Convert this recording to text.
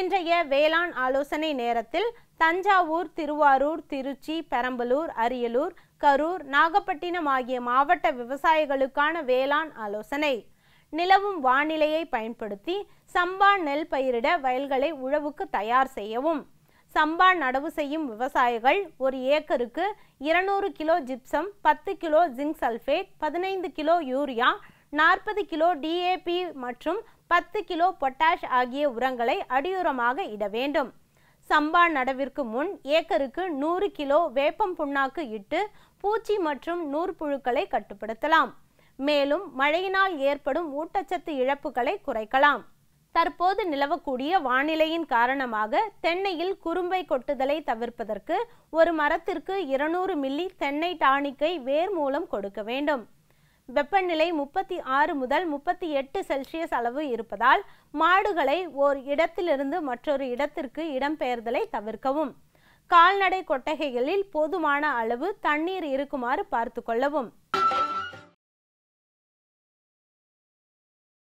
இன்றைய வேளாண் ஆலோசனை நேரத்தில் தஞ்சாவூர் திருவாரூர் திருச்சி பெரம்பலூர் அரியலூர் கரூர் நாகப்பட்டினம் ஆகிய மாவட்ட விவசாயிகளுக்கான வேளாண் ஆலோசனை நிலவும் வானிலையை பயன்படுத்தி சம்பா நெல் பயிரிட வயல்களை உழவுக்கு தயார் செய்யவும் சம்பா நடவு செய்யும் விவசாயிகள் ஒரு ஏக்கருக்கு இருநூறு கிலோ ஜிப்சம் பத்து கிலோ ஜிங்க் சல்ஃபேட் பதினைந்து கிலோ யூரியா நாற்பது கிலோ டிஏபி மற்றும் பத்து கிலோ பொட்டாஷ் ஆகிய உரங்களை அடியுரமாக இட வேண்டும் சம்பா நடவிற்கு முன் ஏக்கருக்கு நூறு கிலோ வேப்பம் புண்ணாக்கு இட்டு பூச்சி மற்றும் நூற்புழுக்களை கட்டுப்படுத்தலாம் மேலும் மழையினால் ஏற்படும் ஊட்டச்சத்து இழப்புகளை குறைக்கலாம் தற்போது நிலவக்கூடிய வானிலையின் காரணமாக தென்னையில் குறும்பை கொட்டுதலை தவிர்ப்பதற்கு ஒரு மரத்திற்கு இருநூறு மில்லி தென்னை டானிக்கை வேர் மூலம் கொடுக்க வேண்டும் வெப்பநிலை முப்பத்தி ஆறு முதல் முப்பத்தி எட்டு செல்சியஸ் அளவு இருப்பதால் மாடுகளை ஓர் இடத்திலிருந்து மற்றொரு இடத்திற்கு இடம்பெயர்தலை தவிர்க்கவும் கால்நடை கொட்டகைகளில் போதுமான அளவு தண்ணீர் இருக்குமாறு பார்த்து கொள்ளவும்